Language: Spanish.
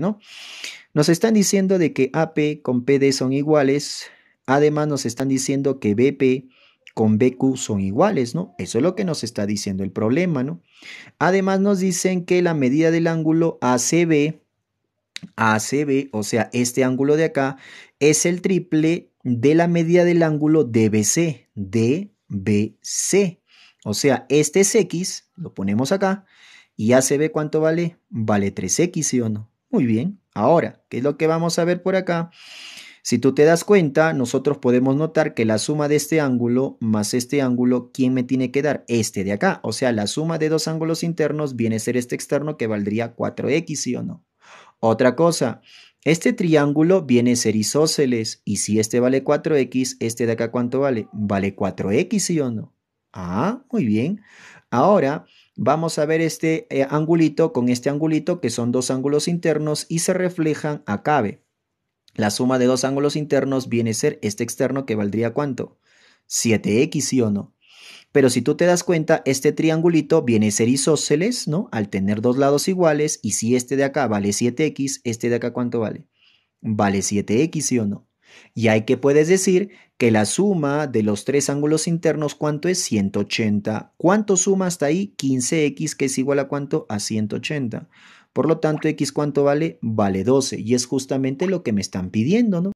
¿no? Nos están diciendo de que AP con PD son iguales, además nos están diciendo que BP con BQ son iguales, ¿no? Eso es lo que nos está diciendo el problema, ¿no? Además nos dicen que la medida del ángulo ACB, ACB, o sea, este ángulo de acá, es el triple de la medida del ángulo DBC, DBC. O sea, este es X, lo ponemos acá, y ACB, ¿cuánto vale? Vale 3X, ¿sí o no? Muy bien, ahora, ¿qué es lo que vamos a ver por acá? Si tú te das cuenta, nosotros podemos notar que la suma de este ángulo más este ángulo, ¿quién me tiene que dar? Este de acá. O sea, la suma de dos ángulos internos viene a ser este externo que valdría 4x, ¿sí o no? Otra cosa, este triángulo viene a ser isósceles y si este vale 4x, este de acá ¿cuánto vale? Vale 4x, ¿sí o no? Ah, muy bien. Ahora, vamos a ver este eh, angulito con este angulito que son dos ángulos internos y se reflejan acá. cabe. La suma de dos ángulos internos viene a ser este externo que valdría cuánto? 7x, y o no? Pero si tú te das cuenta, este triangulito viene a ser isósceles, ¿no? Al tener dos lados iguales, y si este de acá vale 7x, este de acá cuánto vale? Vale 7x, y o no? Y hay que puedes decir que la suma de los tres ángulos internos, ¿cuánto es? 180. ¿Cuánto suma hasta ahí? 15x, que es igual a cuánto? A 180. Por lo tanto, x cuánto vale? Vale 12. Y es justamente lo que me están pidiendo, ¿no?